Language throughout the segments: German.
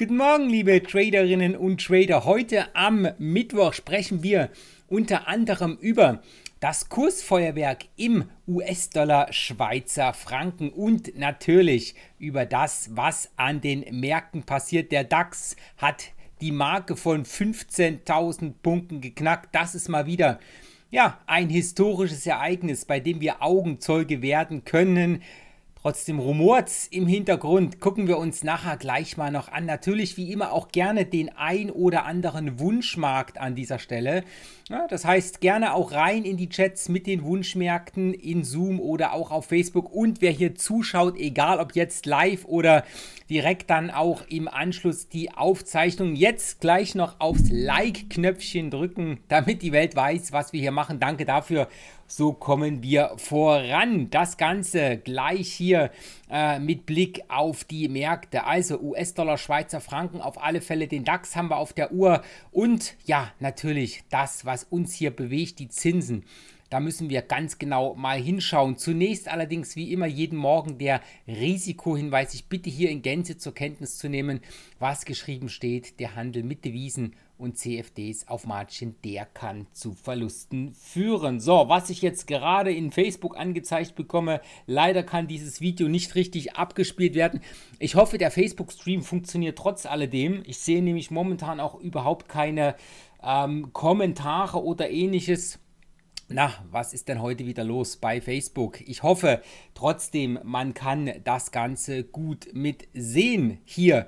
Guten Morgen, liebe Traderinnen und Trader. Heute am Mittwoch sprechen wir unter anderem über das Kursfeuerwerk im US-Dollar, Schweizer Franken und natürlich über das, was an den Märkten passiert. Der DAX hat die Marke von 15.000 Punkten geknackt. Das ist mal wieder ja, ein historisches Ereignis, bei dem wir Augenzeuge werden können. Trotzdem rumort's im Hintergrund. Gucken wir uns nachher gleich mal noch an. Natürlich wie immer auch gerne den ein oder anderen Wunschmarkt an dieser Stelle. Ja, das heißt, gerne auch rein in die Chats mit den Wunschmärkten in Zoom oder auch auf Facebook. Und wer hier zuschaut, egal ob jetzt live oder direkt dann auch im Anschluss die Aufzeichnung. Jetzt gleich noch aufs Like-Knöpfchen drücken, damit die Welt weiß, was wir hier machen. Danke dafür so kommen wir voran. Das Ganze gleich hier äh, mit Blick auf die Märkte. Also US-Dollar, Schweizer Franken, auf alle Fälle den DAX haben wir auf der Uhr. Und ja, natürlich das, was uns hier bewegt, die Zinsen. Da müssen wir ganz genau mal hinschauen. Zunächst allerdings, wie immer, jeden Morgen der Risikohinweis. Ich bitte hier in Gänze zur Kenntnis zu nehmen, was geschrieben steht. Der Handel mit Devisen und CFDs auf Margin, der kann zu Verlusten führen. So, was ich jetzt gerade in Facebook angezeigt bekomme, leider kann dieses Video nicht richtig abgespielt werden. Ich hoffe, der Facebook-Stream funktioniert trotz alledem. Ich sehe nämlich momentan auch überhaupt keine ähm, Kommentare oder ähnliches. Na, was ist denn heute wieder los bei Facebook? Ich hoffe trotzdem, man kann das Ganze gut mitsehen hier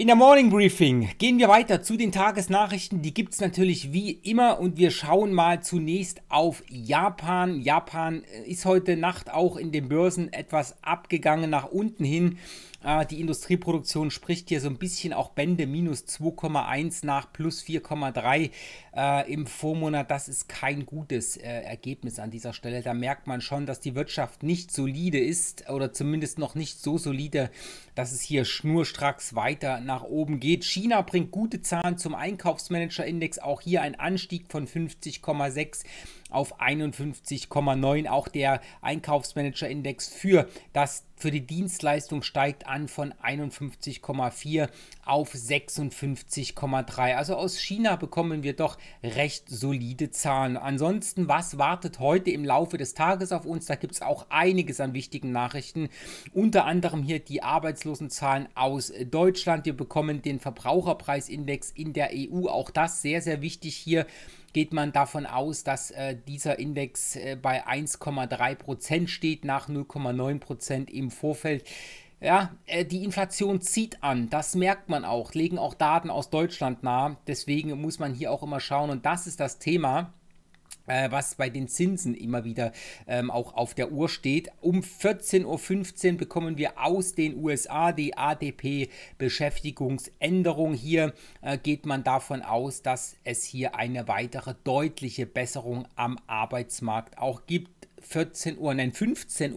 in der Morning Briefing gehen wir weiter zu den Tagesnachrichten. Die gibt es natürlich wie immer und wir schauen mal zunächst auf Japan. Japan äh, ist heute Nacht auch in den Börsen etwas abgegangen nach unten hin. Äh, die Industrieproduktion spricht hier so ein bisschen auch Bände minus 2,1 nach plus 4,3 äh, im Vormonat. Das ist kein gutes äh, Ergebnis an dieser Stelle. Da merkt man schon, dass die Wirtschaft nicht solide ist oder zumindest noch nicht so solide, dass es hier schnurstracks weiter nach oben geht. China bringt gute Zahlen zum Einkaufsmanagerindex, auch hier ein Anstieg von 50,6 auf 51,9. Auch der Einkaufsmanager-Index für das für die Dienstleistung steigt an von 51,4 auf 56,3. Also aus China bekommen wir doch recht solide Zahlen. Ansonsten, was wartet heute im Laufe des Tages auf uns? Da gibt es auch einiges an wichtigen Nachrichten. Unter anderem hier die Arbeitslosenzahlen aus Deutschland. Wir bekommen den Verbraucherpreisindex in der EU. Auch das sehr, sehr wichtig hier geht man davon aus, dass äh, dieser Index äh, bei 1,3% steht nach 0,9% im Vorfeld. Ja, äh, die Inflation zieht an, das merkt man auch, legen auch Daten aus Deutschland nahe. Deswegen muss man hier auch immer schauen und das ist das Thema äh, was bei den Zinsen immer wieder ähm, auch auf der Uhr steht. Um 14.15 Uhr bekommen wir aus den USA die ADP-Beschäftigungsänderung. Hier äh, geht man davon aus, dass es hier eine weitere deutliche Besserung am Arbeitsmarkt auch gibt. 14 Uhr, nein, 15.45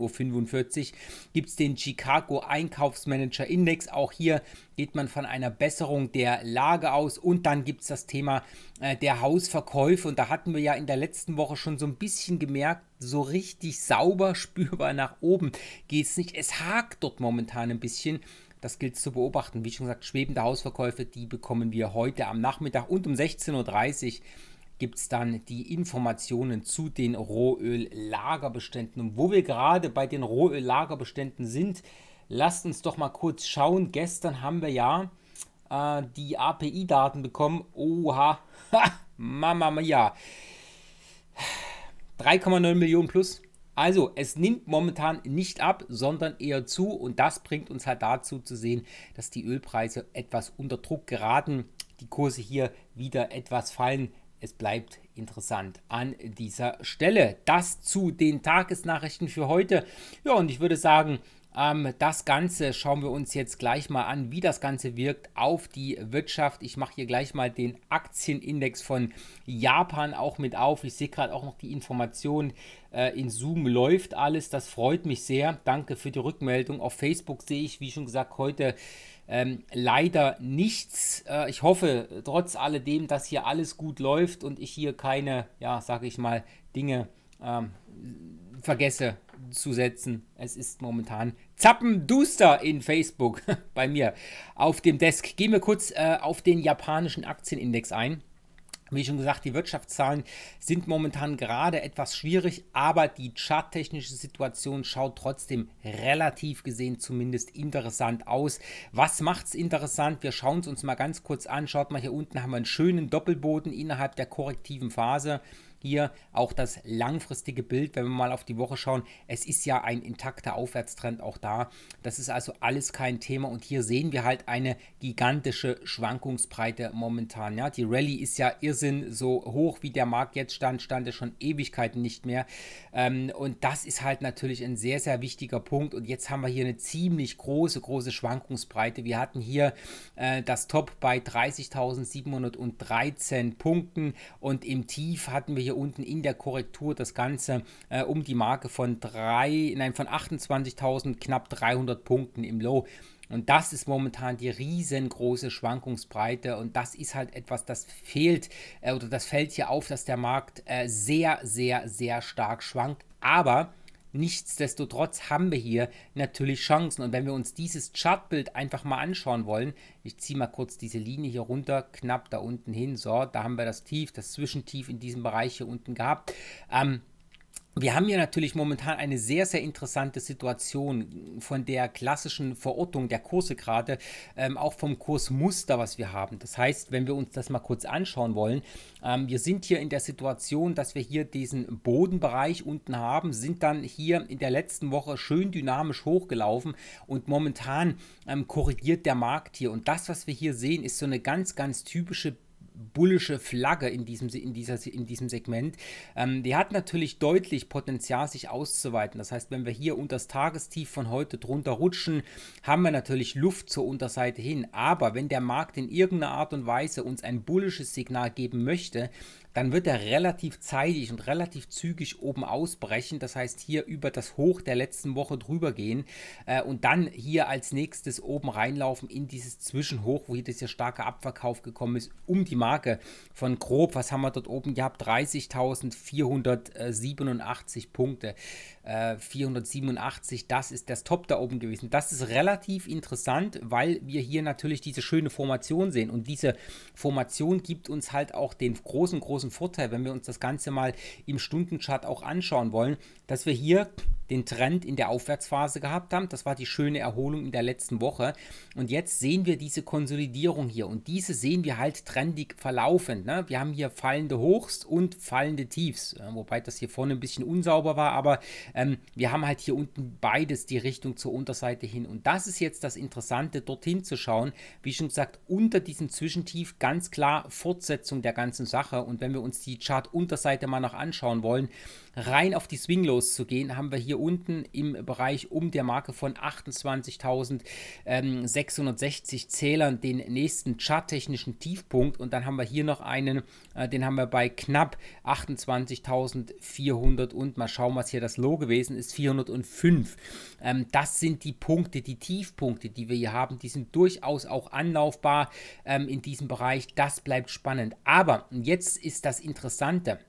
Uhr gibt es den Chicago Einkaufsmanager Index. Auch hier geht man von einer Besserung der Lage aus. Und dann gibt es das Thema äh, der Hausverkäufe. Und da hatten wir ja in der letzten Woche schon so ein bisschen gemerkt, so richtig sauber spürbar nach oben geht es nicht. Es hakt dort momentan ein bisschen. Das gilt zu beobachten. Wie schon gesagt, schwebende Hausverkäufe, die bekommen wir heute am Nachmittag und um 16.30 Uhr gibt es dann die Informationen zu den Rohöllagerbeständen. Und wo wir gerade bei den Rohöllagerbeständen sind, lasst uns doch mal kurz schauen. Gestern haben wir ja äh, die API-Daten bekommen. Oha, Mama mia. 3,9 Millionen plus. Also, es nimmt momentan nicht ab, sondern eher zu. Und das bringt uns halt dazu zu sehen, dass die Ölpreise etwas unter Druck geraten, die Kurse hier wieder etwas fallen es bleibt interessant an dieser Stelle. Das zu den Tagesnachrichten für heute. Ja, und ich würde sagen, ähm, das Ganze schauen wir uns jetzt gleich mal an, wie das Ganze wirkt auf die Wirtschaft. Ich mache hier gleich mal den Aktienindex von Japan auch mit auf. Ich sehe gerade auch noch die Information, äh, in Zoom läuft alles. Das freut mich sehr. Danke für die Rückmeldung. Auf Facebook sehe ich, wie schon gesagt, heute ähm, leider nichts. Äh, ich hoffe trotz alledem, dass hier alles gut läuft und ich hier keine, ja, sage ich mal, Dinge ähm, vergesse zu setzen. Es ist momentan zappenduster in Facebook bei mir auf dem Desk. Gehen wir kurz äh, auf den japanischen Aktienindex ein. Wie schon gesagt, die Wirtschaftszahlen sind momentan gerade etwas schwierig, aber die charttechnische Situation schaut trotzdem relativ gesehen zumindest interessant aus. Was macht es interessant? Wir schauen es uns mal ganz kurz an. Schaut mal hier unten haben wir einen schönen Doppelboden innerhalb der korrektiven Phase hier auch das langfristige Bild, wenn wir mal auf die Woche schauen. Es ist ja ein intakter Aufwärtstrend auch da. Das ist also alles kein Thema und hier sehen wir halt eine gigantische Schwankungsbreite momentan. Ja, die Rallye ist ja Irrsinn, so hoch wie der Markt jetzt stand, stand er schon Ewigkeiten nicht mehr. Ähm, und das ist halt natürlich ein sehr, sehr wichtiger Punkt. Und jetzt haben wir hier eine ziemlich große, große Schwankungsbreite. Wir hatten hier äh, das Top bei 30.713 Punkten und im Tief hatten wir hier hier unten in der Korrektur das Ganze äh, um die Marke von von 28.000 knapp 300 Punkten im Low. Und das ist momentan die riesengroße Schwankungsbreite. Und das ist halt etwas, das fehlt äh, oder das fällt hier auf, dass der Markt äh, sehr, sehr, sehr stark schwankt. Aber Nichtsdestotrotz haben wir hier natürlich Chancen. Und wenn wir uns dieses Chartbild einfach mal anschauen wollen, ich ziehe mal kurz diese Linie hier runter, knapp da unten hin. So, da haben wir das Tief, das Zwischentief in diesem Bereich hier unten gehabt. Ähm, wir haben hier natürlich momentan eine sehr, sehr interessante Situation von der klassischen Verortung der Kurse gerade, ähm, auch vom Kursmuster, was wir haben. Das heißt, wenn wir uns das mal kurz anschauen wollen, ähm, wir sind hier in der Situation, dass wir hier diesen Bodenbereich unten haben, sind dann hier in der letzten Woche schön dynamisch hochgelaufen und momentan ähm, korrigiert der Markt hier. Und das, was wir hier sehen, ist so eine ganz, ganz typische bullische Flagge in diesem, in dieser, in diesem Segment. Ähm, die hat natürlich deutlich Potenzial, sich auszuweiten. Das heißt, wenn wir hier unter das Tagestief von heute drunter rutschen, haben wir natürlich Luft zur Unterseite hin. Aber wenn der Markt in irgendeiner Art und Weise uns ein bullisches Signal geben möchte, dann wird er relativ zeitig und relativ zügig oben ausbrechen. Das heißt, hier über das Hoch der letzten Woche drüber gehen äh, und dann hier als nächstes oben reinlaufen in dieses Zwischenhoch, wo hier dieser starke Abverkauf gekommen ist, um die Markt Marke von grob, was haben wir dort oben gehabt? 30.487 Punkte. 487, äh, das ist das Top da oben gewesen. Das ist relativ interessant, weil wir hier natürlich diese schöne Formation sehen. Und diese Formation gibt uns halt auch den großen, großen Vorteil, wenn wir uns das Ganze mal im Stundenchart auch anschauen wollen, dass wir hier den Trend in der Aufwärtsphase gehabt haben. Das war die schöne Erholung in der letzten Woche. Und jetzt sehen wir diese Konsolidierung hier. Und diese sehen wir halt trendig verlaufend. Ne? Wir haben hier fallende Hochs und fallende Tiefs. Äh, wobei das hier vorne ein bisschen unsauber war, aber ähm, wir haben halt hier unten beides die Richtung zur Unterseite hin. Und das ist jetzt das Interessante, dorthin zu schauen. Wie schon gesagt, unter diesem Zwischentief ganz klar Fortsetzung der ganzen Sache. Und wenn wir uns die Chart-Unterseite mal noch anschauen wollen, rein auf die Swing loszugehen, haben wir hier unten im Bereich um der Marke von 28.660 Zählern den nächsten charttechnischen Tiefpunkt und dann haben wir hier noch einen, äh, den haben wir bei knapp 28.400 und mal schauen, was hier das Low gewesen ist, 405. Ähm, das sind die Punkte, die Tiefpunkte, die wir hier haben, die sind durchaus auch anlaufbar ähm, in diesem Bereich. Das bleibt spannend. Aber jetzt ist das Interessante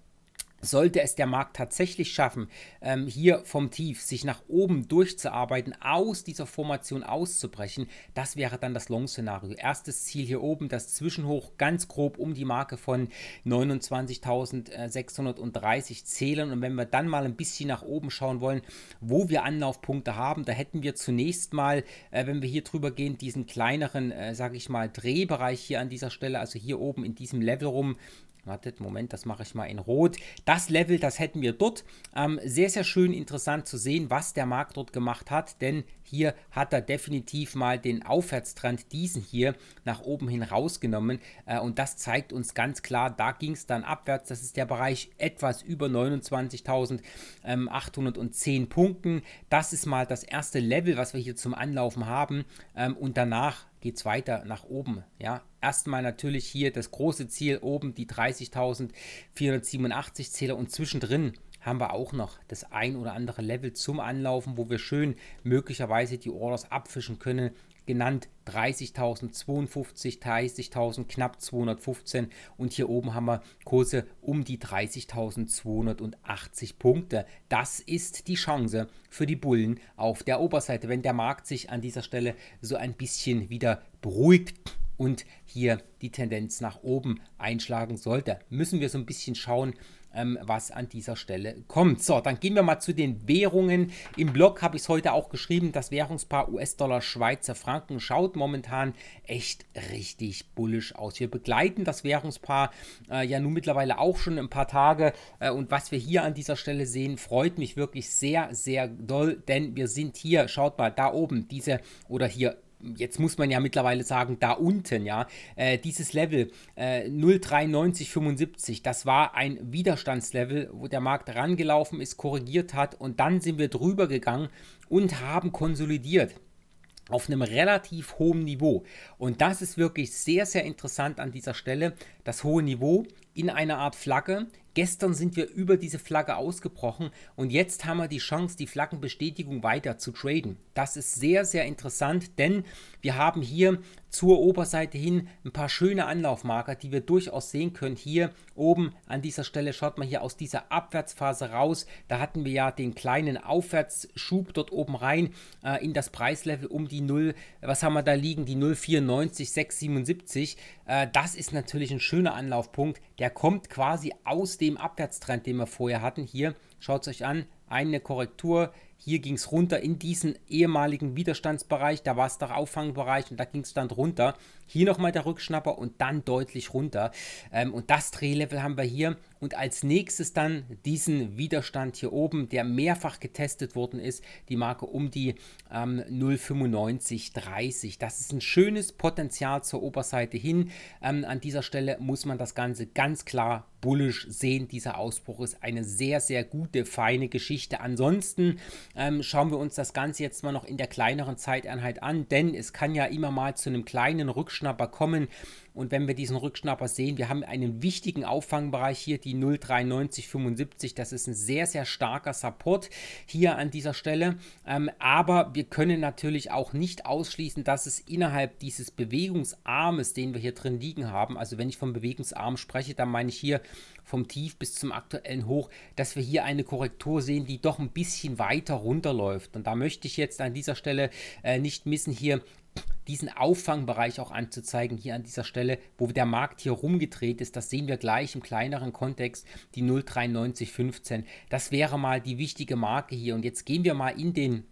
sollte es der Markt tatsächlich schaffen, ähm, hier vom Tief sich nach oben durchzuarbeiten, aus dieser Formation auszubrechen, das wäre dann das Long-Szenario. Erstes Ziel hier oben, das Zwischenhoch ganz grob um die Marke von 29.630 zählen. Und wenn wir dann mal ein bisschen nach oben schauen wollen, wo wir Anlaufpunkte haben, da hätten wir zunächst mal, äh, wenn wir hier drüber gehen, diesen kleineren, äh, sage ich mal, Drehbereich hier an dieser Stelle, also hier oben in diesem Level rum, Wartet, Moment, das mache ich mal in Rot. Das Level, das hätten wir dort. Ähm, sehr, sehr schön interessant zu sehen, was der Markt dort gemacht hat, denn hier hat er definitiv mal den Aufwärtstrend, diesen hier, nach oben hin rausgenommen. Äh, und das zeigt uns ganz klar, da ging es dann abwärts. Das ist der Bereich etwas über 29.810 Punkten. Das ist mal das erste Level, was wir hier zum Anlaufen haben. Ähm, und danach geht es weiter nach oben. Ja, erstmal natürlich hier das große Ziel oben, die 30.487 Zähler und zwischendrin haben wir auch noch das ein oder andere Level zum Anlaufen, wo wir schön möglicherweise die Orders abfischen können, genannt 30.052, 30.000, knapp 215 und hier oben haben wir Kurse um die 30.280 Punkte. Das ist die Chance für die Bullen auf der Oberseite, wenn der Markt sich an dieser Stelle so ein bisschen wieder beruhigt und hier die Tendenz nach oben einschlagen sollte. Müssen wir so ein bisschen schauen, ähm, was an dieser Stelle kommt. So, dann gehen wir mal zu den Währungen. Im Blog habe ich es heute auch geschrieben, das Währungspaar US-Dollar, Schweizer Franken schaut momentan echt richtig bullisch aus. Wir begleiten das Währungspaar äh, ja nun mittlerweile auch schon ein paar Tage äh, und was wir hier an dieser Stelle sehen, freut mich wirklich sehr, sehr doll, denn wir sind hier, schaut mal, da oben diese oder hier jetzt muss man ja mittlerweile sagen, da unten, ja, äh, dieses Level äh, 0,9375, das war ein Widerstandslevel, wo der Markt rangelaufen ist, korrigiert hat und dann sind wir drüber gegangen und haben konsolidiert auf einem relativ hohen Niveau. Und das ist wirklich sehr, sehr interessant an dieser Stelle, das hohe Niveau in einer Art Flagge, Gestern sind wir über diese Flagge ausgebrochen und jetzt haben wir die Chance, die Flaggenbestätigung weiter zu traden. Das ist sehr, sehr interessant, denn wir haben hier zur Oberseite hin ein paar schöne Anlaufmarker, die wir durchaus sehen können. Hier oben an dieser Stelle schaut man hier aus dieser Abwärtsphase raus. Da hatten wir ja den kleinen Aufwärtsschub dort oben rein äh, in das Preislevel um die 0. Was haben wir da liegen? Die 0,94, 6,77. Äh, das ist natürlich ein schöner Anlaufpunkt. Der kommt quasi aus dem Abwärtstrend, den wir vorher hatten. Hier schaut es euch an. Eine Korrektur, hier ging es runter in diesen ehemaligen Widerstandsbereich, da war es der Auffangbereich und da ging es dann runter. Hier nochmal der Rückschnapper und dann deutlich runter. Ähm, und das Drehlevel haben wir hier und als nächstes dann diesen Widerstand hier oben, der mehrfach getestet worden ist, die Marke um die ähm, 0,9530. Das ist ein schönes Potenzial zur Oberseite hin. Ähm, an dieser Stelle muss man das Ganze ganz klar bullisch sehen. Dieser Ausbruch ist eine sehr, sehr gute, feine Geschichte. Ansonsten ähm, schauen wir uns das Ganze jetzt mal noch in der kleineren Zeiteinheit an, denn es kann ja immer mal zu einem kleinen Rückschnapper kommen. Und wenn wir diesen Rückschnapper sehen, wir haben einen wichtigen Auffangbereich hier, die 0,9375. Das ist ein sehr, sehr starker Support hier an dieser Stelle. Ähm, aber wir können natürlich auch nicht ausschließen, dass es innerhalb dieses Bewegungsarmes, den wir hier drin liegen haben, also wenn ich vom Bewegungsarm spreche, dann meine ich hier vom Tief bis zum aktuellen Hoch, dass wir hier eine Korrektur sehen, die doch ein bisschen weiter runterläuft. Und da möchte ich jetzt an dieser Stelle äh, nicht missen, hier diesen Auffangbereich auch anzuzeigen hier an dieser Stelle, wo der Markt hier rumgedreht ist. Das sehen wir gleich im kleineren Kontext, die 0,9315. Das wäre mal die wichtige Marke hier. Und jetzt gehen wir mal in den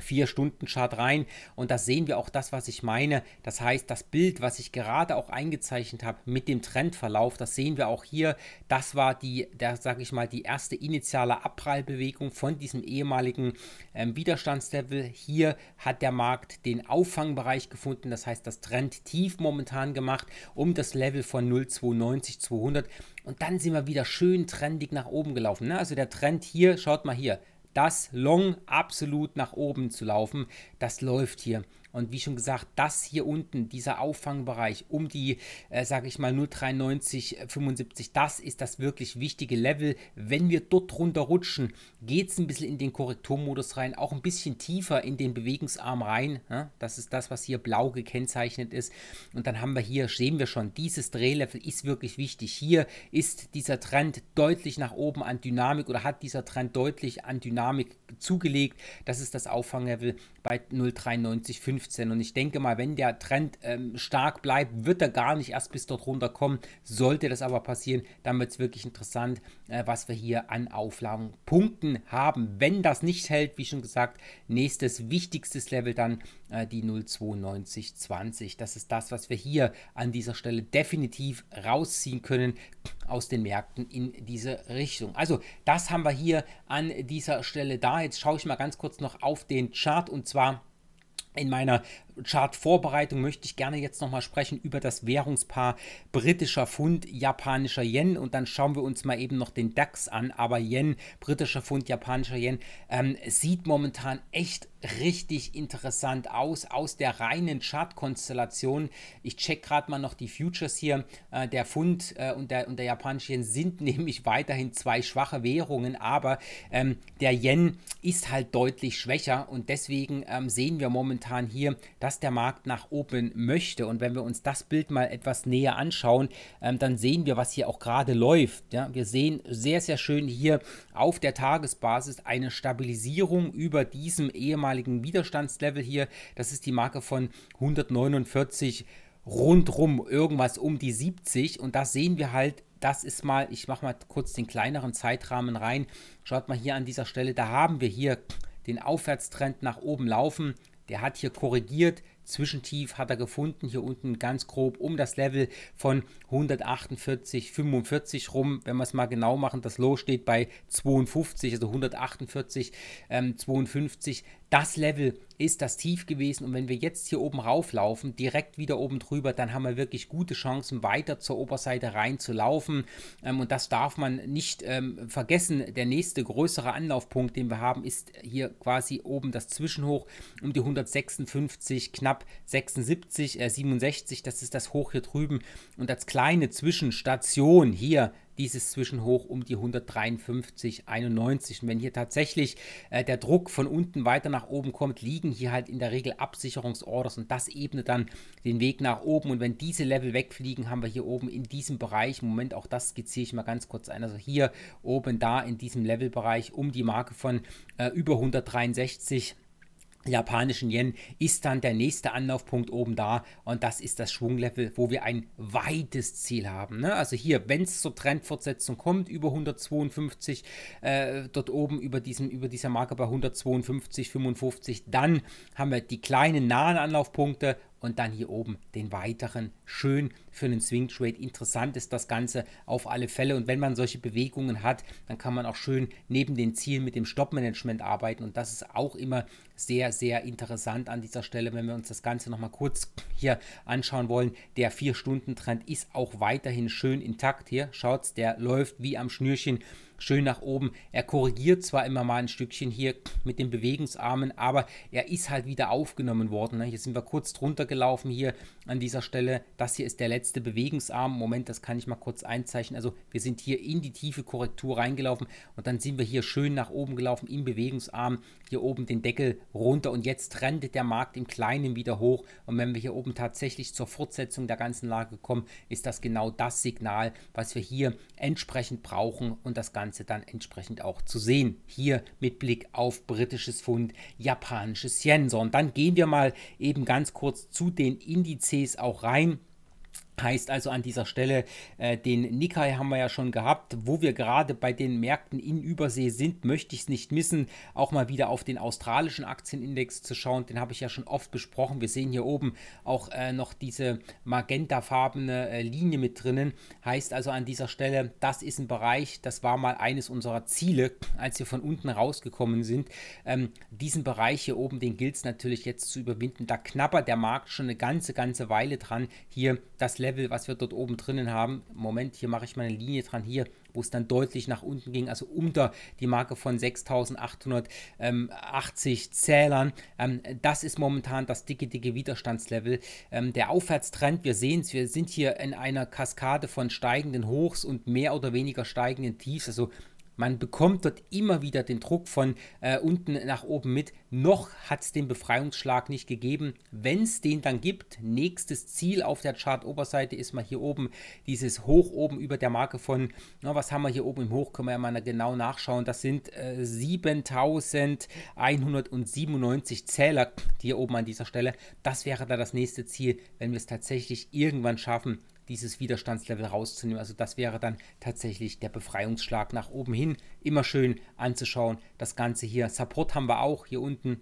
4-Stunden-Chart rein und da sehen wir auch das, was ich meine. Das heißt, das Bild, was ich gerade auch eingezeichnet habe mit dem Trendverlauf, das sehen wir auch hier. Das war die, da sage ich mal, die erste initiale Abprallbewegung von diesem ehemaligen ähm, Widerstandslevel. Hier hat der Markt den Auffangbereich gefunden, das heißt, das Trend tief momentan gemacht um das Level von 0,290, 200 und dann sind wir wieder schön trendig nach oben gelaufen. Ne? Also der Trend hier, schaut mal hier, das Long absolut nach oben zu laufen. Das läuft hier und wie schon gesagt, das hier unten, dieser Auffangbereich um die, äh, sage ich mal, 0,93, äh, das ist das wirklich wichtige Level. Wenn wir dort runter rutschen, geht es ein bisschen in den Korrekturmodus rein, auch ein bisschen tiefer in den Bewegungsarm rein. Ja? Das ist das, was hier blau gekennzeichnet ist. Und dann haben wir hier, sehen wir schon, dieses Drehlevel ist wirklich wichtig. Hier ist dieser Trend deutlich nach oben an Dynamik oder hat dieser Trend deutlich an Dynamik zugelegt. Das ist das Auffanglevel bei 0,9315. Und ich denke mal, wenn der Trend ähm, stark bleibt, wird er gar nicht erst bis dort runterkommen. Sollte das aber passieren, dann wird es wirklich interessant. Äh, was wir hier an Auflagenpunkten haben. Wenn das nicht hält, wie schon gesagt, nächstes wichtigstes Level dann äh, die 0,9220. Das ist das, was wir hier an dieser Stelle definitiv rausziehen können aus den Märkten in diese Richtung. Also das haben wir hier an dieser Stelle da. Jetzt schaue ich mal ganz kurz noch auf den Chart und zwar in meiner Chartvorbereitung möchte ich gerne jetzt nochmal sprechen über das Währungspaar britischer Pfund, japanischer Yen und dann schauen wir uns mal eben noch den DAX an. Aber Yen, britischer Pfund, japanischer Yen ähm, sieht momentan echt richtig interessant aus, aus der reinen Chartkonstellation. Ich check gerade mal noch die Futures hier. Äh, der Pfund äh, und, der, und der japanische Yen sind nämlich weiterhin zwei schwache Währungen, aber ähm, der Yen ist halt deutlich schwächer und deswegen ähm, sehen wir momentan hier, dass was der Markt nach oben möchte. Und wenn wir uns das Bild mal etwas näher anschauen, ähm, dann sehen wir, was hier auch gerade läuft. Ja? Wir sehen sehr, sehr schön hier auf der Tagesbasis eine Stabilisierung über diesem ehemaligen Widerstandslevel hier. Das ist die Marke von 149 rundrum irgendwas um die 70 und da sehen wir halt das ist mal, ich mache mal kurz den kleineren Zeitrahmen rein. Schaut mal hier an dieser Stelle, da haben wir hier den Aufwärtstrend nach oben laufen, der hat hier korrigiert, Zwischentief hat er gefunden, hier unten ganz grob um das Level von 148,45 rum. Wenn wir es mal genau machen, das Low steht bei 52, also 148,52. ähm, das Level ist das tief gewesen und wenn wir jetzt hier oben rauflaufen, direkt wieder oben drüber, dann haben wir wirklich gute Chancen, weiter zur Oberseite rein zu laufen ähm, und das darf man nicht ähm, vergessen. Der nächste größere Anlaufpunkt, den wir haben, ist hier quasi oben das Zwischenhoch um die 156, knapp 76, äh, 67, das ist das Hoch hier drüben und als kleine Zwischenstation hier dieses Zwischenhoch um die 153,91. Und wenn hier tatsächlich äh, der Druck von unten weiter nach oben kommt, liegen hier halt in der Regel Absicherungsorders und das ebnet dann den Weg nach oben. Und wenn diese Level wegfliegen, haben wir hier oben in diesem Bereich, im Moment auch das skizziere ich mal ganz kurz ein, also hier oben da in diesem Levelbereich um die Marke von äh, über 163 japanischen Yen ist dann der nächste Anlaufpunkt oben da und das ist das Schwunglevel, wo wir ein weites Ziel haben. Ne? Also hier, wenn es zur Trendfortsetzung kommt, über 152, äh, dort oben über, diesem, über dieser Marke bei 152, 55, dann haben wir die kleinen nahen Anlaufpunkte und dann hier oben den weiteren schön für einen Swing Trade. Interessant ist das Ganze auf alle Fälle und wenn man solche Bewegungen hat, dann kann man auch schön neben den Zielen mit dem Stop-Management arbeiten und das ist auch immer sehr, sehr interessant an dieser Stelle, wenn wir uns das Ganze nochmal kurz hier anschauen wollen. Der 4-Stunden-Trend ist auch weiterhin schön intakt hier. Schaut's, der läuft wie am Schnürchen schön nach oben. Er korrigiert zwar immer mal ein Stückchen hier mit den Bewegungsarmen, aber er ist halt wieder aufgenommen worden. Ne? Hier sind wir kurz drunter gelaufen hier an dieser Stelle. Das hier ist der letzte Bewegungsarm. Moment, das kann ich mal kurz einzeichnen. Also wir sind hier in die tiefe Korrektur reingelaufen und dann sind wir hier schön nach oben gelaufen im Bewegungsarm. Hier oben den Deckel runter und jetzt rennt der Markt im Kleinen wieder hoch. Und wenn wir hier oben tatsächlich zur Fortsetzung der ganzen Lage kommen, ist das genau das Signal, was wir hier entsprechend brauchen und das Ganze Ganze dann entsprechend auch zu sehen. Hier mit Blick auf britisches Pfund, japanisches Yen. So, und dann gehen wir mal eben ganz kurz zu den Indizes auch rein. Heißt also an dieser Stelle, äh, den Nikkei haben wir ja schon gehabt. Wo wir gerade bei den Märkten in Übersee sind, möchte ich es nicht missen, auch mal wieder auf den australischen Aktienindex zu schauen. Den habe ich ja schon oft besprochen. Wir sehen hier oben auch äh, noch diese magentafarbene äh, Linie mit drinnen. Heißt also an dieser Stelle, das ist ein Bereich, das war mal eines unserer Ziele, als wir von unten rausgekommen sind. Ähm, diesen Bereich hier oben, den gilt es natürlich jetzt zu überwinden. Da knabbert der Markt schon eine ganze, ganze Weile dran. Hier das letzte Level, was wir dort oben drinnen haben. Moment, hier mache ich meine Linie dran, hier, wo es dann deutlich nach unten ging, also unter die Marke von 6880 ähm, Zählern. Ähm, das ist momentan das dicke, dicke Widerstandslevel. Ähm, der Aufwärtstrend, wir sehen es, wir sind hier in einer Kaskade von steigenden Hochs und mehr oder weniger steigenden Tiefs, also man bekommt dort immer wieder den Druck von äh, unten nach oben mit. Noch hat es den Befreiungsschlag nicht gegeben. Wenn es den dann gibt, nächstes Ziel auf der Chart-Oberseite ist mal hier oben dieses Hoch oben über der Marke von, na, was haben wir hier oben im Hoch, können wir ja mal genau nachschauen. Das sind äh, 7197 Zähler, die hier oben an dieser Stelle. Das wäre da das nächste Ziel, wenn wir es tatsächlich irgendwann schaffen, dieses Widerstandslevel rauszunehmen. Also das wäre dann tatsächlich der Befreiungsschlag nach oben hin. Immer schön anzuschauen. Das Ganze hier, Support haben wir auch hier unten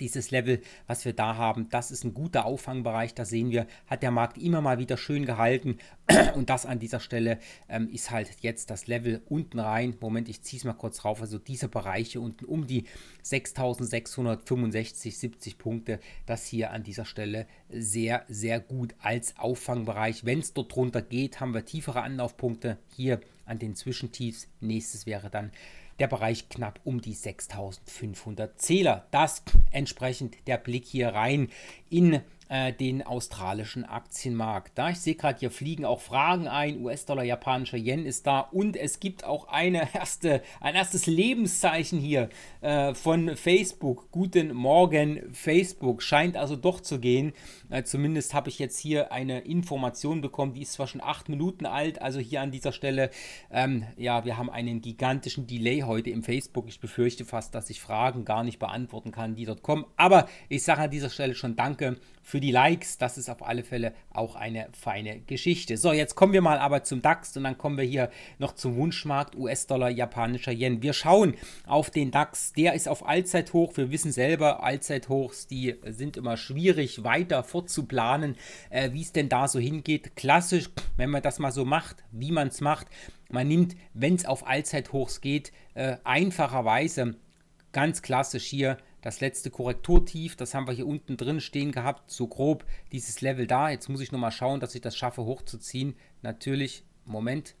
dieses Level, was wir da haben, das ist ein guter Auffangbereich. Da sehen wir, hat der Markt immer mal wieder schön gehalten. Und das an dieser Stelle ähm, ist halt jetzt das Level unten rein. Moment, ich ziehe es mal kurz rauf. Also diese Bereiche unten um die 6665, 70 Punkte. Das hier an dieser Stelle sehr, sehr gut als Auffangbereich. Wenn es dort drunter geht, haben wir tiefere Anlaufpunkte hier an den Zwischentiefs. Nächstes wäre dann der Bereich knapp um die 6500 Zähler. Das entsprechend der Blick hier rein in äh, den australischen Aktienmarkt. Da ich sehe gerade, hier fliegen auch Fragen ein. US-Dollar, japanischer Yen ist da und es gibt auch eine erste, ein erstes Lebenszeichen hier äh, von Facebook. Guten Morgen, Facebook. Scheint also doch zu gehen. Äh, zumindest habe ich jetzt hier eine Information bekommen, die ist zwar schon acht Minuten alt, also hier an dieser Stelle. Ähm, ja, wir haben einen gigantischen Delay heute im Facebook. Ich befürchte fast, dass ich Fragen gar nicht beantworten kann, die dort kommen. Aber ich sage an dieser Stelle schon Danke für für die Likes. Das ist auf alle Fälle auch eine feine Geschichte. So, jetzt kommen wir mal aber zum DAX und dann kommen wir hier noch zum Wunschmarkt US-Dollar, japanischer Yen. Wir schauen auf den DAX. Der ist auf Allzeithoch. Wir wissen selber, Allzeithochs, die sind immer schwierig weiter fortzuplanen, äh, wie es denn da so hingeht. Klassisch, wenn man das mal so macht, wie man es macht, man nimmt, wenn es auf Allzeithochs geht, äh, einfacherweise ganz klassisch hier das letzte Korrekturtief, das haben wir hier unten drin stehen gehabt, so grob dieses Level da. Jetzt muss ich nochmal schauen, dass ich das schaffe hochzuziehen. Natürlich, Moment.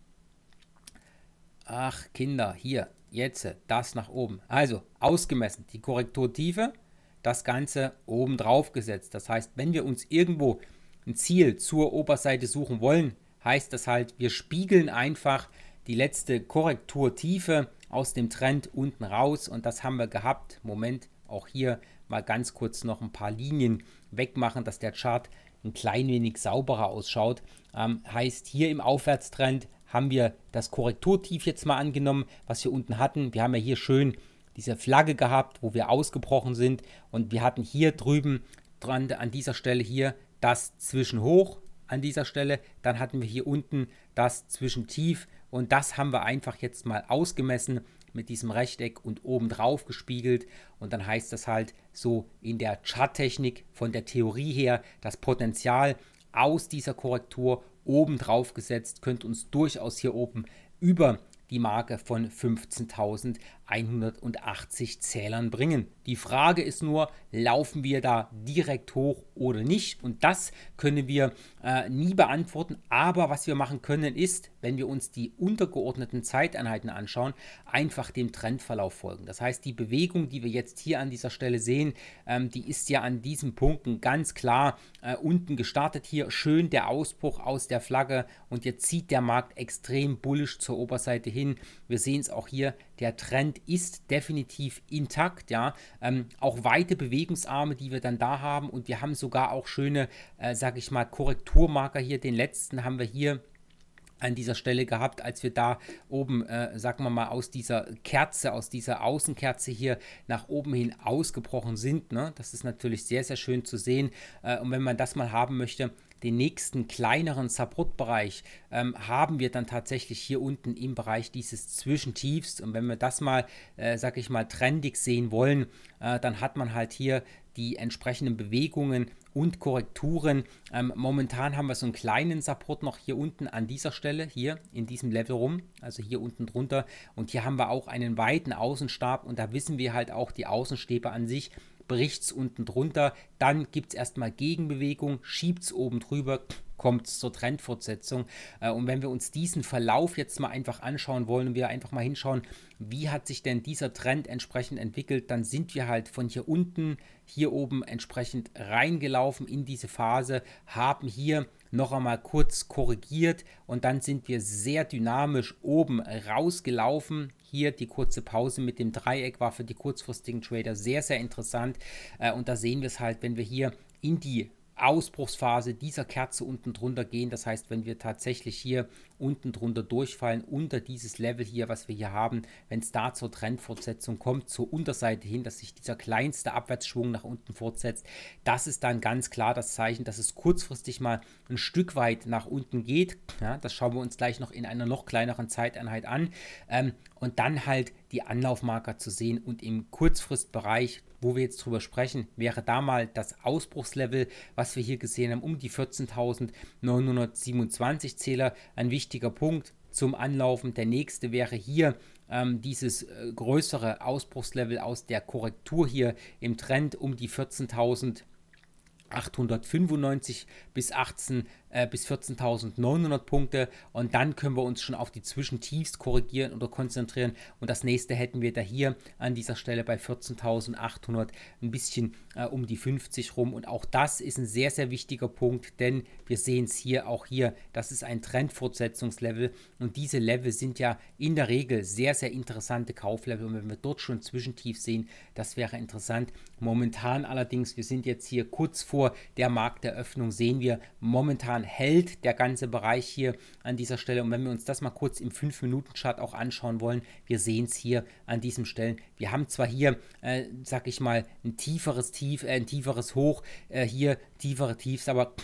Ach, Kinder, hier, jetzt, das nach oben. Also, ausgemessen, die Korrekturtiefe, das Ganze oben drauf gesetzt. Das heißt, wenn wir uns irgendwo ein Ziel zur Oberseite suchen wollen, heißt das halt, wir spiegeln einfach die letzte Korrekturtiefe aus dem Trend unten raus und das haben wir gehabt. Moment, auch hier mal ganz kurz noch ein paar Linien wegmachen, dass der Chart ein klein wenig sauberer ausschaut. Ähm, heißt, hier im Aufwärtstrend haben wir das Korrekturtief jetzt mal angenommen, was wir unten hatten. Wir haben ja hier schön diese Flagge gehabt, wo wir ausgebrochen sind und wir hatten hier drüben dran, an dieser Stelle hier das Zwischenhoch an dieser Stelle, dann hatten wir hier unten das Zwischentief und das haben wir einfach jetzt mal ausgemessen mit diesem Rechteck und oben drauf gespiegelt. Und dann heißt das halt so in der Charttechnik von der Theorie her, das Potenzial aus dieser Korrektur oben drauf gesetzt könnte uns durchaus hier oben über die Marke von 15.000 180 Zählern bringen. Die Frage ist nur, laufen wir da direkt hoch oder nicht? Und das können wir äh, nie beantworten. Aber was wir machen können ist, wenn wir uns die untergeordneten Zeiteinheiten anschauen, einfach dem Trendverlauf folgen. Das heißt, die Bewegung, die wir jetzt hier an dieser Stelle sehen, ähm, die ist ja an diesen Punkten ganz klar äh, unten gestartet. Hier schön der Ausbruch aus der Flagge und jetzt zieht der Markt extrem bullisch zur Oberseite hin. Wir sehen es auch hier, der Trend ist definitiv intakt, ja. Ähm, auch weite Bewegungsarme, die wir dann da haben und wir haben sogar auch schöne, äh, sag ich mal, Korrekturmarker hier. Den letzten haben wir hier an dieser Stelle gehabt, als wir da oben, äh, sagen wir mal, aus dieser Kerze, aus dieser Außenkerze hier nach oben hin ausgebrochen sind. Ne? Das ist natürlich sehr, sehr schön zu sehen. Äh, und wenn man das mal haben möchte, den nächsten kleineren Support-Bereich ähm, haben wir dann tatsächlich hier unten im Bereich dieses Zwischentiefs. Und wenn wir das mal, äh, sag ich mal, trendig sehen wollen, äh, dann hat man halt hier die entsprechenden Bewegungen und Korrekturen. Ähm, momentan haben wir so einen kleinen Support noch hier unten an dieser Stelle, hier in diesem Level rum, also hier unten drunter. Und hier haben wir auch einen weiten Außenstab und da wissen wir halt auch, die Außenstäbe an sich bricht es unten drunter, dann gibt es erstmal Gegenbewegung, schiebt es oben drüber, kommt es zur Trendfortsetzung. Äh, und wenn wir uns diesen Verlauf jetzt mal einfach anschauen wollen und wir einfach mal hinschauen, wie hat sich denn dieser Trend entsprechend entwickelt, dann sind wir halt von hier unten, hier oben entsprechend reingelaufen in diese Phase, haben hier noch einmal kurz korrigiert und dann sind wir sehr dynamisch oben rausgelaufen. Hier die kurze Pause mit dem Dreieck war für die kurzfristigen Trader sehr, sehr interessant. Äh, und da sehen wir es halt, wenn wir hier in die Ausbruchsphase dieser Kerze unten drunter gehen. Das heißt, wenn wir tatsächlich hier unten drunter durchfallen, unter dieses Level hier, was wir hier haben, wenn es da zur Trendfortsetzung kommt, zur Unterseite hin, dass sich dieser kleinste Abwärtsschwung nach unten fortsetzt, das ist dann ganz klar das Zeichen, dass es kurzfristig mal ein Stück weit nach unten geht. Ja, das schauen wir uns gleich noch in einer noch kleineren Zeiteinheit an. Ähm, und dann halt die Anlaufmarker zu sehen und im Kurzfristbereich wo wir jetzt drüber sprechen, wäre da mal das Ausbruchslevel, was wir hier gesehen haben, um die 14.927 Zähler, ein wichtiger Punkt zum Anlaufen. Der nächste wäre hier ähm, dieses äh, größere Ausbruchslevel aus der Korrektur hier im Trend um die 14.000. 895 bis 18 äh, bis 14.900 Punkte und dann können wir uns schon auf die Zwischentiefs korrigieren oder konzentrieren und das nächste hätten wir da hier an dieser Stelle bei 14.800 ein bisschen äh, um die 50 rum und auch das ist ein sehr, sehr wichtiger Punkt, denn wir sehen es hier auch hier, das ist ein Trendfortsetzungslevel und diese Level sind ja in der Regel sehr, sehr interessante Kauflevel und wenn wir dort schon Zwischentief sehen, das wäre interessant. Momentan allerdings, wir sind jetzt hier kurz vor der Markteröffnung, sehen wir momentan Jahren hält der ganze Bereich hier an dieser Stelle. Und wenn wir uns das mal kurz im 5-Minuten-Chart auch anschauen wollen, wir sehen es hier an diesen Stellen. Wir haben zwar hier, äh, sag ich mal, ein tieferes Tief, äh, ein tieferes Hoch, äh, hier tiefere Tiefs, aber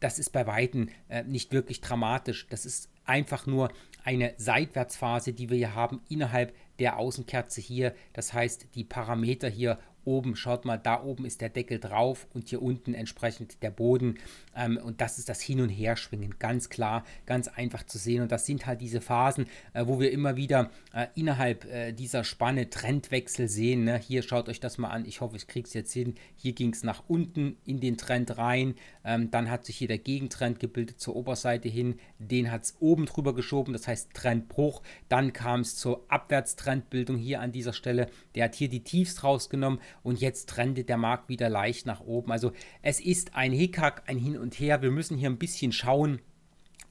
das ist bei Weitem äh, nicht wirklich dramatisch. Das ist einfach nur eine Seitwärtsphase, die wir hier haben innerhalb der Außenkerze hier. Das heißt, die Parameter hier oben, schaut mal, da oben ist der Deckel drauf und hier unten entsprechend der Boden. Ähm, und das ist das Hin- und Herschwingen, ganz klar, ganz einfach zu sehen. Und das sind halt diese Phasen, äh, wo wir immer wieder äh, innerhalb äh, dieser Spanne Trendwechsel sehen. Ne? Hier schaut euch das mal an. Ich hoffe, ich kriege es jetzt hin. Hier ging es nach unten in den Trend rein. Ähm, dann hat sich hier der Gegentrend gebildet zur Oberseite hin. Den hat es oben drüber geschoben, das heißt Trendbruch. Dann kam es zur Abwärtstrendbildung hier an dieser Stelle. Der hat hier die Tiefs rausgenommen und jetzt trendet der Markt wieder leicht nach oben. Also es ist ein Hickhack, ein Hin und Her. Wir müssen hier ein bisschen schauen,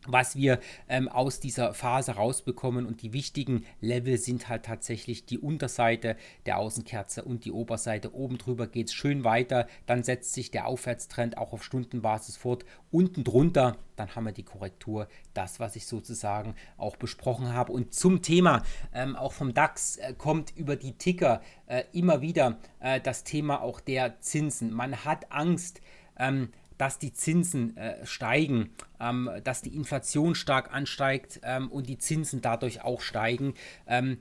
was wir ähm, aus dieser Phase rausbekommen. Und die wichtigen Level sind halt tatsächlich die Unterseite der Außenkerze und die Oberseite. Oben drüber geht es schön weiter. Dann setzt sich der Aufwärtstrend auch auf Stundenbasis fort. Unten drunter, dann haben wir die Korrektur. Das, was ich sozusagen auch besprochen habe. Und zum Thema, ähm, auch vom DAX äh, kommt über die Ticker äh, immer wieder äh, das Thema auch der Zinsen. Man hat Angst. Ähm, dass die Zinsen äh, steigen, ähm, dass die Inflation stark ansteigt ähm, und die Zinsen dadurch auch steigen. Ähm,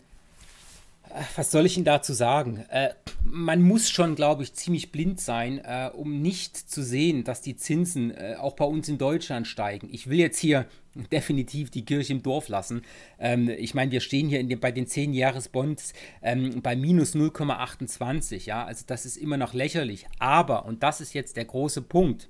äh, was soll ich Ihnen dazu sagen? Äh, man muss schon, glaube ich, ziemlich blind sein, äh, um nicht zu sehen, dass die Zinsen äh, auch bei uns in Deutschland steigen. Ich will jetzt hier definitiv die Kirche im Dorf lassen. Ähm, ich meine, wir stehen hier den, bei den 10-Jahres-Bonds ähm, bei minus 0,28. Ja, also das ist immer noch lächerlich. Aber, und das ist jetzt der große Punkt,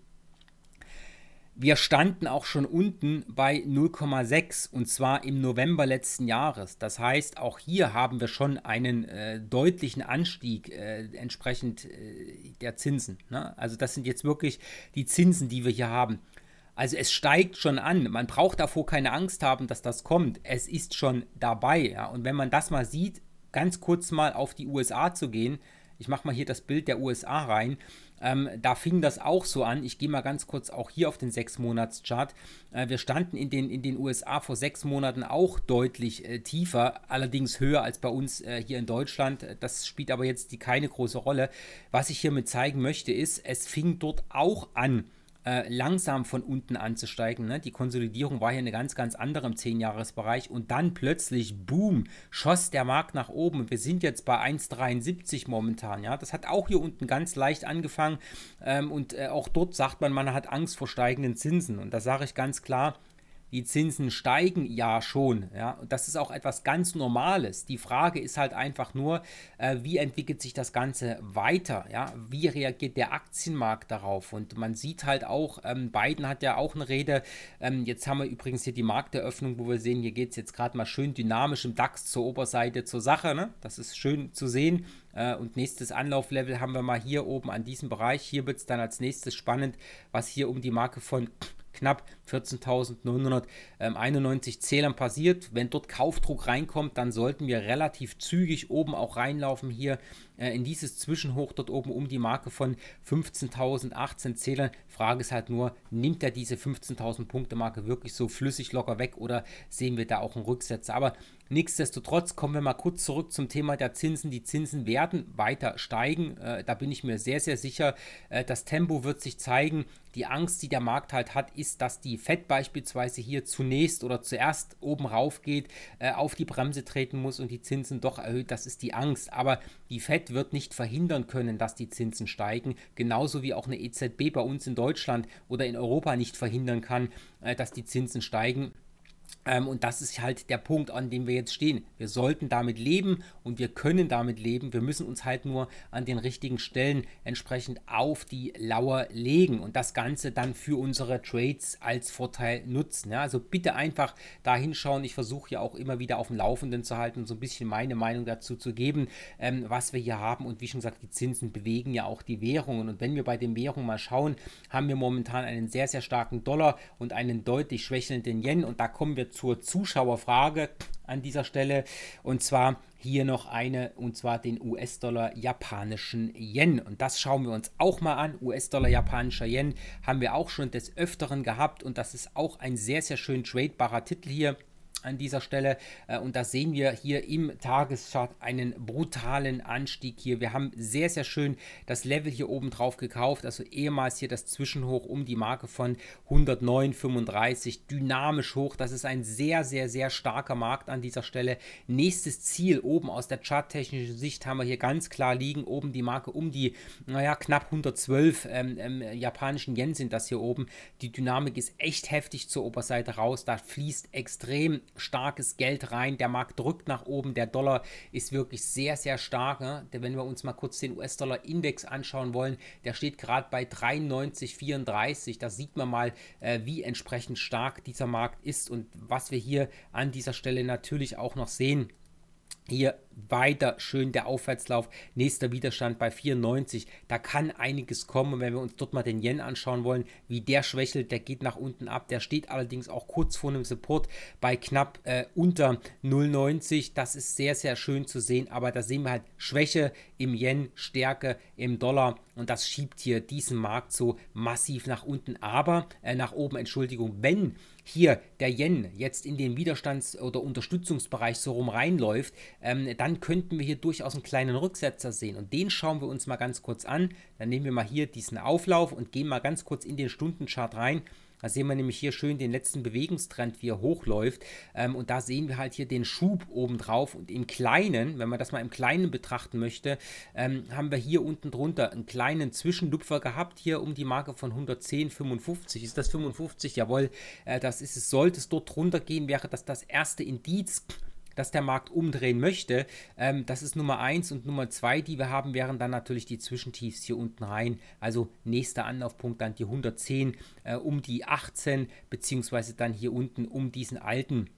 wir standen auch schon unten bei 0,6 und zwar im November letzten Jahres. Das heißt, auch hier haben wir schon einen äh, deutlichen Anstieg äh, entsprechend äh, der Zinsen. Ne? Also das sind jetzt wirklich die Zinsen, die wir hier haben. Also es steigt schon an. Man braucht davor keine Angst haben, dass das kommt. Es ist schon dabei. Ja? Und wenn man das mal sieht, ganz kurz mal auf die USA zu gehen. Ich mache mal hier das Bild der USA rein. Ähm, da fing das auch so an. Ich gehe mal ganz kurz auch hier auf den 6-Monats-Chart. Äh, wir standen in den, in den USA vor sechs Monaten auch deutlich äh, tiefer, allerdings höher als bei uns äh, hier in Deutschland. Das spielt aber jetzt die, keine große Rolle. Was ich hiermit zeigen möchte, ist, es fing dort auch an äh, langsam von unten anzusteigen. Ne? Die Konsolidierung war hier eine ganz, ganz andere im 10-Jahres-Bereich und dann plötzlich, boom, schoss der Markt nach oben. Wir sind jetzt bei 1,73 momentan. Ja? Das hat auch hier unten ganz leicht angefangen ähm, und äh, auch dort sagt man, man hat Angst vor steigenden Zinsen und da sage ich ganz klar, die Zinsen steigen ja schon. Ja? das ist auch etwas ganz Normales. Die Frage ist halt einfach nur, äh, wie entwickelt sich das Ganze weiter? Ja? Wie reagiert der Aktienmarkt darauf? Und man sieht halt auch, ähm, Biden hat ja auch eine Rede. Ähm, jetzt haben wir übrigens hier die Markteröffnung, wo wir sehen, hier geht es jetzt gerade mal schön dynamisch im DAX zur Oberseite zur Sache. Ne? Das ist schön zu sehen. Äh, und nächstes Anlauflevel haben wir mal hier oben an diesem Bereich. Hier wird es dann als nächstes spannend, was hier um die Marke von knapp 14.991 Zählern passiert. Wenn dort Kaufdruck reinkommt, dann sollten wir relativ zügig oben auch reinlaufen hier äh, in dieses Zwischenhoch dort oben um die Marke von 15.018 18 Zählern. Frage ist halt nur, nimmt er diese 15.000 Punkte Marke wirklich so flüssig locker weg oder sehen wir da auch einen Rücksetzer? Aber nichtsdestotrotz kommen wir mal kurz zurück zum Thema der Zinsen. Die Zinsen werden weiter steigen, äh, da bin ich mir sehr, sehr sicher. Äh, das Tempo wird sich zeigen. Die Angst, die der Markt halt hat, ist, dass die FED beispielsweise hier zunächst oder zuerst oben rauf geht, äh, auf die Bremse treten muss und die Zinsen doch erhöht. Das ist die Angst. Aber die FED wird nicht verhindern können, dass die Zinsen steigen, genauso wie auch eine EZB bei uns in Deutschland oder in Europa nicht verhindern kann, äh, dass die Zinsen steigen. Ähm, und das ist halt der Punkt, an dem wir jetzt stehen. Wir sollten damit leben und wir können damit leben. Wir müssen uns halt nur an den richtigen Stellen entsprechend auf die Lauer legen und das Ganze dann für unsere Trades als Vorteil nutzen. Ja, also bitte einfach da hinschauen. Ich versuche ja auch immer wieder auf dem Laufenden zu halten und so ein bisschen meine Meinung dazu zu geben, ähm, was wir hier haben. Und wie schon gesagt, die Zinsen bewegen ja auch die Währungen. Und wenn wir bei den Währungen mal schauen, haben wir momentan einen sehr, sehr starken Dollar und einen deutlich schwächelnden Yen. Und da kommen wir zur Zuschauerfrage an dieser Stelle. Und zwar hier noch eine, und zwar den US-Dollar japanischen Yen. Und das schauen wir uns auch mal an. US-Dollar japanischer Yen haben wir auch schon des Öfteren gehabt. Und das ist auch ein sehr, sehr schön tradebarer Titel hier an dieser Stelle. Äh, und da sehen wir hier im Tageschart einen brutalen Anstieg hier. Wir haben sehr, sehr schön das Level hier oben drauf gekauft. Also ehemals hier das Zwischenhoch um die Marke von 109,35. Dynamisch hoch. Das ist ein sehr, sehr, sehr starker Markt an dieser Stelle. Nächstes Ziel oben aus der charttechnischen Sicht haben wir hier ganz klar liegen. Oben die Marke um die, naja, knapp 112 ähm, ähm, japanischen Yen sind das hier oben. Die Dynamik ist echt heftig zur Oberseite raus. Da fließt extrem starkes Geld rein. Der Markt drückt nach oben. Der Dollar ist wirklich sehr, sehr stark. Ne? Wenn wir uns mal kurz den US-Dollar-Index anschauen wollen, der steht gerade bei 93,34. Da sieht man mal, äh, wie entsprechend stark dieser Markt ist und was wir hier an dieser Stelle natürlich auch noch sehen. Hier weiter schön der Aufwärtslauf. Nächster Widerstand bei 94. Da kann einiges kommen. Und wenn wir uns dort mal den Yen anschauen wollen, wie der schwächelt, der geht nach unten ab. Der steht allerdings auch kurz vor einem Support bei knapp äh, unter 0,90. Das ist sehr, sehr schön zu sehen. Aber da sehen wir halt Schwäche im Yen, Stärke im Dollar. Und das schiebt hier diesen Markt so massiv nach unten. Aber äh, nach oben, Entschuldigung, wenn hier der Yen jetzt in den Widerstands- oder Unterstützungsbereich so rum reinläuft, ähm, dann könnten wir hier durchaus einen kleinen Rücksetzer sehen. Und den schauen wir uns mal ganz kurz an. Dann nehmen wir mal hier diesen Auflauf und gehen mal ganz kurz in den Stundenchart rein. Da sehen wir nämlich hier schön den letzten Bewegungstrend, wie er hochläuft. Ähm, und da sehen wir halt hier den Schub obendrauf. Und im Kleinen, wenn man das mal im Kleinen betrachten möchte, ähm, haben wir hier unten drunter einen kleinen Zwischenlupfer gehabt, hier um die Marke von 110,55. Ist das 55? Jawohl, äh, das ist es. Sollte es dort drunter gehen, wäre das das erste Indiz dass der Markt umdrehen möchte. Ähm, das ist Nummer 1 und Nummer 2, die wir haben, wären dann natürlich die Zwischentiefs hier unten rein. Also nächster Anlaufpunkt dann die 110 äh, um die 18 beziehungsweise dann hier unten um diesen alten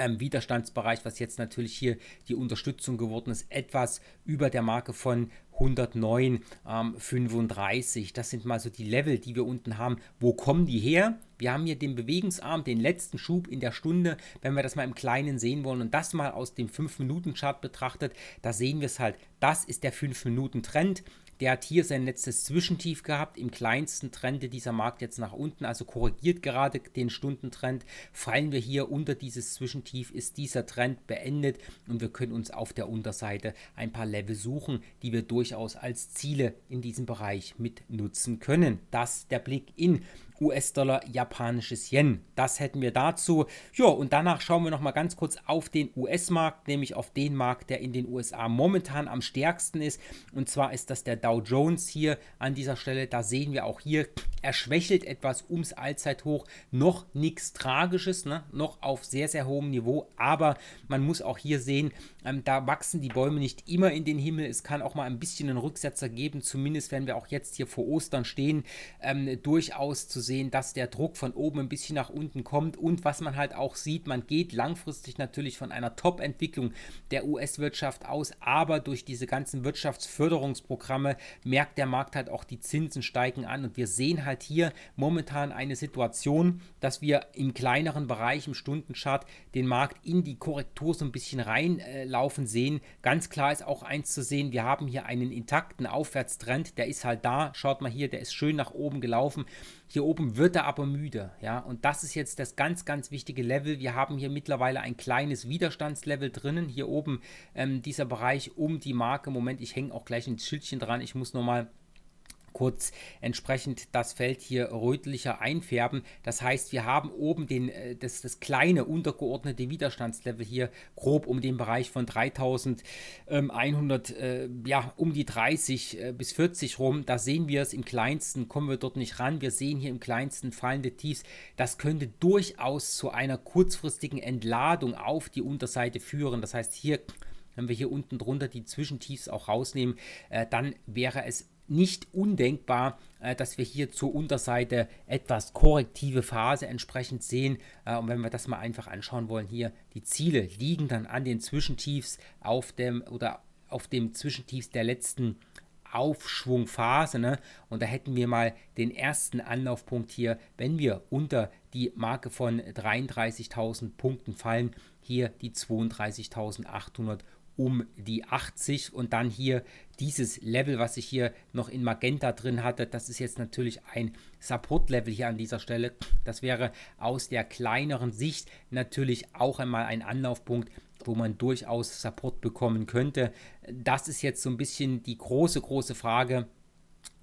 ähm, Widerstandsbereich, was jetzt natürlich hier die Unterstützung geworden ist, etwas über der Marke von 109,35. Ähm, das sind mal so die Level, die wir unten haben. Wo kommen die her? Wir haben hier den Bewegungsarm, den letzten Schub in der Stunde, wenn wir das mal im Kleinen sehen wollen und das mal aus dem 5-Minuten-Chart betrachtet, da sehen wir es halt. Das ist der 5-Minuten-Trend. Der hat hier sein letztes Zwischentief gehabt. Im kleinsten Trend dieser Markt jetzt nach unten, also korrigiert gerade den Stundentrend. Fallen wir hier unter dieses Zwischentief, ist dieser Trend beendet und wir können uns auf der Unterseite ein paar Level suchen, die wir durchaus als Ziele in diesem Bereich mit nutzen können. Das der Blick in US-Dollar, japanisches Yen. Das hätten wir dazu. Ja, und danach schauen wir nochmal ganz kurz auf den US-Markt, nämlich auf den Markt, der in den USA momentan am stärksten ist. Und zwar ist das der Dow Jones hier an dieser Stelle. Da sehen wir auch hier er schwächelt etwas ums Allzeithoch. Noch nichts Tragisches, ne? noch auf sehr, sehr hohem Niveau. Aber man muss auch hier sehen, ähm, da wachsen die Bäume nicht immer in den Himmel. Es kann auch mal ein bisschen einen Rücksetzer geben. Zumindest wenn wir auch jetzt hier vor Ostern stehen. Ähm, durchaus zu sehen, dass der Druck von oben ein bisschen nach unten kommt. Und was man halt auch sieht, man geht langfristig natürlich von einer Top-Entwicklung der US-Wirtschaft aus. Aber durch diese ganzen Wirtschaftsförderungsprogramme merkt der Markt halt auch, die Zinsen steigen an. Und wir sehen halt, halt hier momentan eine Situation, dass wir im kleineren Bereich im Stundenchart den Markt in die Korrektur so ein bisschen reinlaufen äh, sehen. Ganz klar ist auch eins zu sehen, wir haben hier einen intakten Aufwärtstrend, der ist halt da. Schaut mal hier, der ist schön nach oben gelaufen. Hier oben wird er aber müde, ja, und das ist jetzt das ganz, ganz wichtige Level. Wir haben hier mittlerweile ein kleines Widerstandslevel drinnen, hier oben ähm, dieser Bereich um die Marke. Moment, ich hänge auch gleich ein Schildchen dran, ich muss nochmal kurz entsprechend das Feld hier rötlicher einfärben. Das heißt, wir haben oben den, äh, das, das kleine untergeordnete Widerstandslevel hier grob um den Bereich von 3100, äh, ja, um die 30 äh, bis 40 rum. Da sehen wir es im kleinsten, kommen wir dort nicht ran. Wir sehen hier im kleinsten fallende Tiefs. Das könnte durchaus zu einer kurzfristigen Entladung auf die Unterseite führen. Das heißt, hier wenn wir hier unten drunter die Zwischentiefs auch rausnehmen, äh, dann wäre es nicht undenkbar, äh, dass wir hier zur Unterseite etwas korrektive Phase entsprechend sehen. Äh, und wenn wir das mal einfach anschauen wollen, hier die Ziele liegen dann an den Zwischentiefs auf dem oder auf dem Zwischentiefs der letzten Aufschwungphase. Ne? Und da hätten wir mal den ersten Anlaufpunkt hier, wenn wir unter die Marke von 33.000 Punkten fallen, hier die 32.800 Punkte um die 80 und dann hier dieses Level, was ich hier noch in Magenta drin hatte, das ist jetzt natürlich ein Support-Level hier an dieser Stelle. Das wäre aus der kleineren Sicht natürlich auch einmal ein Anlaufpunkt, wo man durchaus Support bekommen könnte. Das ist jetzt so ein bisschen die große, große Frage,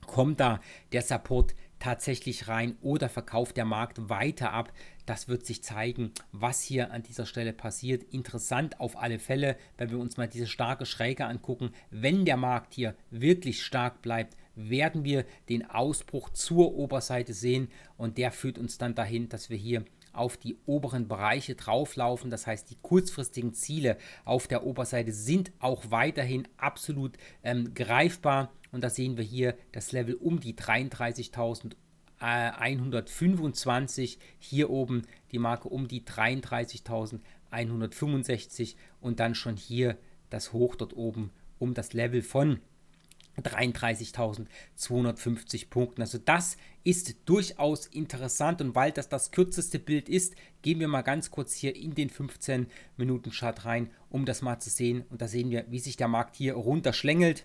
kommt da der Support tatsächlich rein oder verkauft der Markt weiter ab? Das wird sich zeigen, was hier an dieser Stelle passiert. Interessant auf alle Fälle, wenn wir uns mal diese starke Schräge angucken. Wenn der Markt hier wirklich stark bleibt, werden wir den Ausbruch zur Oberseite sehen und der führt uns dann dahin, dass wir hier auf die oberen Bereiche drauflaufen. Das heißt, die kurzfristigen Ziele auf der Oberseite sind auch weiterhin absolut ähm, greifbar. Und da sehen wir hier das Level um die 33.000 125 äh, hier oben die Marke um die 33.165 und dann schon hier das Hoch dort oben um das Level von 33.250 Punkten. Also das ist durchaus interessant und weil das das kürzeste Bild ist, gehen wir mal ganz kurz hier in den 15 Minuten Chart rein, um das mal zu sehen und da sehen wir, wie sich der Markt hier runterschlängelt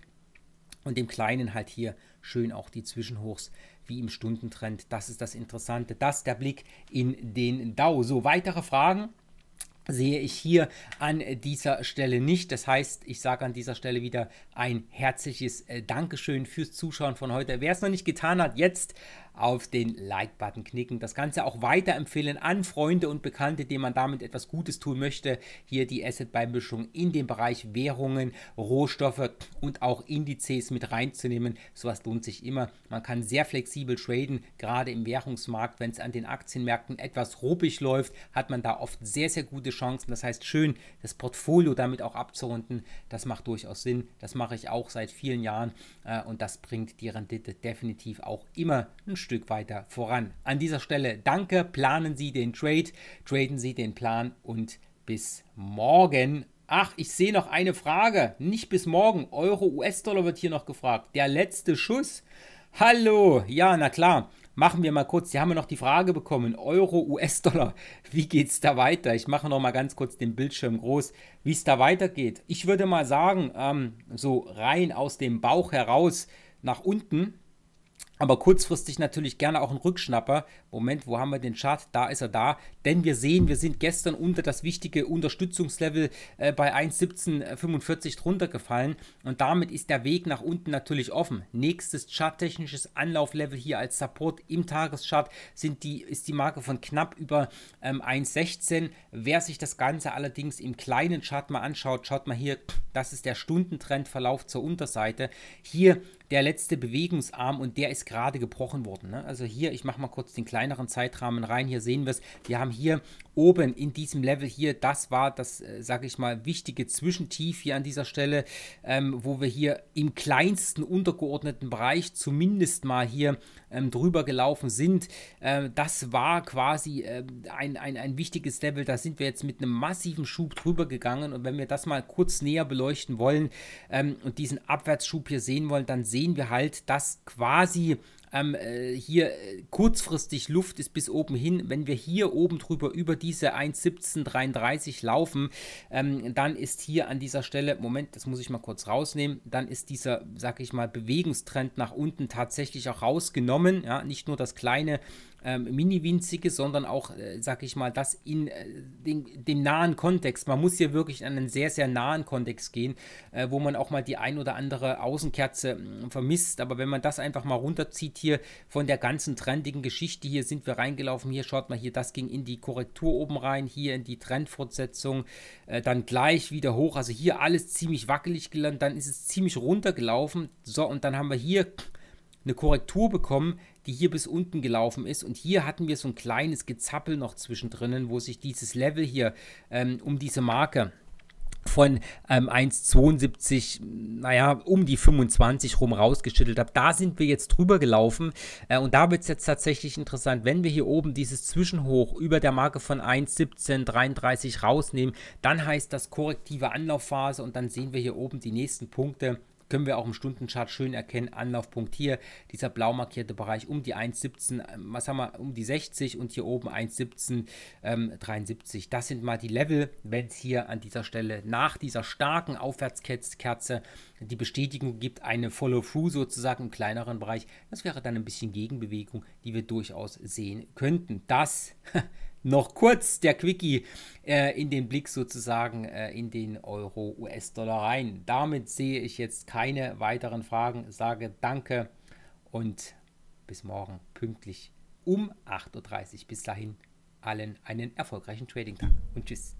und dem Kleinen halt hier schön auch die Zwischenhochs wie im Stundentrend. Das ist das Interessante. Das ist der Blick in den DAO. So, weitere Fragen sehe ich hier an dieser Stelle nicht. Das heißt, ich sage an dieser Stelle wieder ein herzliches äh, Dankeschön fürs Zuschauen von heute. Wer es noch nicht getan hat, jetzt auf den Like-Button knicken. Das Ganze auch weiterempfehlen an Freunde und Bekannte, denen man damit etwas Gutes tun möchte. Hier die Asset-Beimischung in den Bereich Währungen, Rohstoffe und auch Indizes mit reinzunehmen. Sowas lohnt sich immer. Man kann sehr flexibel traden, gerade im Währungsmarkt. Wenn es an den Aktienmärkten etwas ruppig läuft, hat man da oft sehr, sehr gute Chancen. Das heißt, schön das Portfolio damit auch abzurunden, das macht durchaus Sinn. Das mache ich auch seit vielen Jahren äh, und das bringt die Rendite definitiv auch immer ein Stück weiter voran. An dieser Stelle danke, planen Sie den Trade, traden Sie den Plan und bis morgen. Ach, ich sehe noch eine Frage. Nicht bis morgen. Euro, US-Dollar wird hier noch gefragt. Der letzte Schuss. Hallo. Ja, na klar. Machen wir mal kurz. Sie haben ja noch die Frage bekommen. Euro, US-Dollar. Wie geht es da weiter? Ich mache noch mal ganz kurz den Bildschirm groß, wie es da weitergeht. Ich würde mal sagen, ähm, so rein aus dem Bauch heraus nach unten aber kurzfristig natürlich gerne auch ein Rückschnapper, Moment, wo haben wir den Chart? Da ist er da. Denn wir sehen, wir sind gestern unter das wichtige Unterstützungslevel äh, bei 1,1745 drunter gefallen. Und damit ist der Weg nach unten natürlich offen. Nächstes charttechnisches Anlauflevel hier als Support im Tageschart sind die, ist die Marke von knapp über ähm, 1,16. Wer sich das Ganze allerdings im kleinen Chart mal anschaut, schaut mal hier, das ist der Stundentrendverlauf zur Unterseite. Hier der letzte Bewegungsarm und der ist gerade gebrochen worden. Ne? Also hier, ich mache mal kurz den kleinen kleineren Zeitrahmen rein. Hier sehen wir es. Wir haben hier oben in diesem Level hier, das war das, äh, sage ich mal, wichtige Zwischentief hier an dieser Stelle, ähm, wo wir hier im kleinsten untergeordneten Bereich zumindest mal hier ähm, drüber gelaufen sind. Äh, das war quasi äh, ein, ein, ein wichtiges Level. Da sind wir jetzt mit einem massiven Schub drüber gegangen. Und wenn wir das mal kurz näher beleuchten wollen ähm, und diesen Abwärtsschub hier sehen wollen, dann sehen wir halt, dass quasi ähm, äh, hier äh, kurzfristig Luft ist bis oben hin. Wenn wir hier oben drüber über diese 1,1733 laufen, ähm, dann ist hier an dieser Stelle, Moment, das muss ich mal kurz rausnehmen, dann ist dieser, sag ich mal, Bewegungstrend nach unten tatsächlich auch rausgenommen. Ja, nicht nur das kleine ähm, mini-winzige, sondern auch, äh, sag ich mal, das in äh, den, den, nahen Kontext. Man muss hier wirklich in einen sehr, sehr nahen Kontext gehen, äh, wo man auch mal die ein oder andere Außenkerze mh, vermisst. Aber wenn man das einfach mal runterzieht hier von der ganzen trendigen Geschichte, hier sind wir reingelaufen, hier schaut mal hier, das ging in die Korrektur oben rein, hier in die Trendfortsetzung, äh, dann gleich wieder hoch. Also hier alles ziemlich wackelig gelandet, dann ist es ziemlich runtergelaufen. So, und dann haben wir hier eine Korrektur bekommen, die hier bis unten gelaufen ist. Und hier hatten wir so ein kleines Gezappel noch zwischendrin, wo sich dieses Level hier ähm, um diese Marke von ähm, 1,72, naja, um die 25 rum rausgeschüttelt habe. Da sind wir jetzt drüber gelaufen äh, und da wird es jetzt tatsächlich interessant, wenn wir hier oben dieses Zwischenhoch über der Marke von 1,1733 rausnehmen, dann heißt das korrektive Anlaufphase und dann sehen wir hier oben die nächsten Punkte können wir auch im Stundenchart schön erkennen, Anlaufpunkt hier, dieser blau markierte Bereich um die 1,17, ähm, was haben wir, um die 60 und hier oben 1,17, ähm, 73. Das sind mal die Level, wenn es hier an dieser Stelle nach dieser starken Aufwärtskerze die Bestätigung gibt, eine Follow-through sozusagen im kleineren Bereich, das wäre dann ein bisschen Gegenbewegung, die wir durchaus sehen könnten. Das noch kurz der Quickie äh, in den Blick sozusagen äh, in den Euro-US-Dollar rein. Damit sehe ich jetzt keine weiteren Fragen, sage danke und bis morgen pünktlich um 8.30 Uhr. Bis dahin allen einen erfolgreichen Trading-Tag und tschüss.